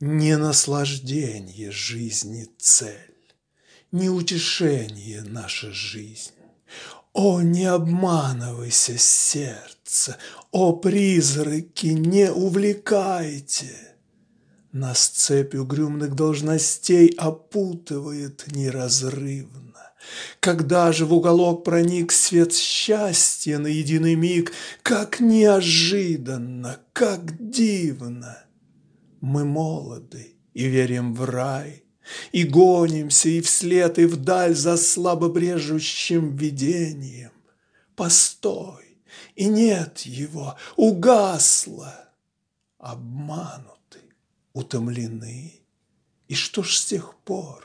Не наслаждение жизни цель, не утешение наша жизнь. О, не обманывайся сердце, о, призраки, не увлекайте. Нас цепь угрюмных должностей опутывает неразрывно. Когда же в уголок проник свет счастья на единый миг, как неожиданно, как дивно — мы молоды и верим в рай, И гонимся и вслед, и вдаль За слабо брежущим видением. Постой, и нет его, угасло. Обмануты, утомлены, И что ж с тех пор?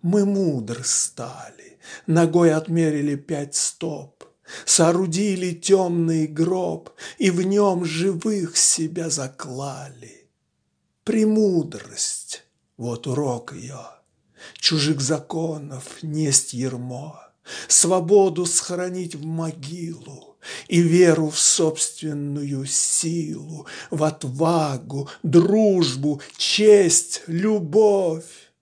Мы мудры стали, ногой отмерили пять стоп, Соорудили темный гроб и в нем живых себя заклали. Премудрость — вот урок ее. Чужих законов несть ермо, Свободу схоронить в могилу И веру в собственную силу, В отвагу, дружбу, честь, любовь.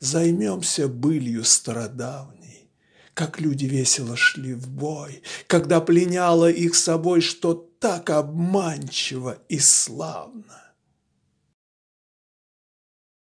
Займемся былью страдавней, Как люди весело шли в бой, Когда пленяло их собой, Что так обманчиво и славно.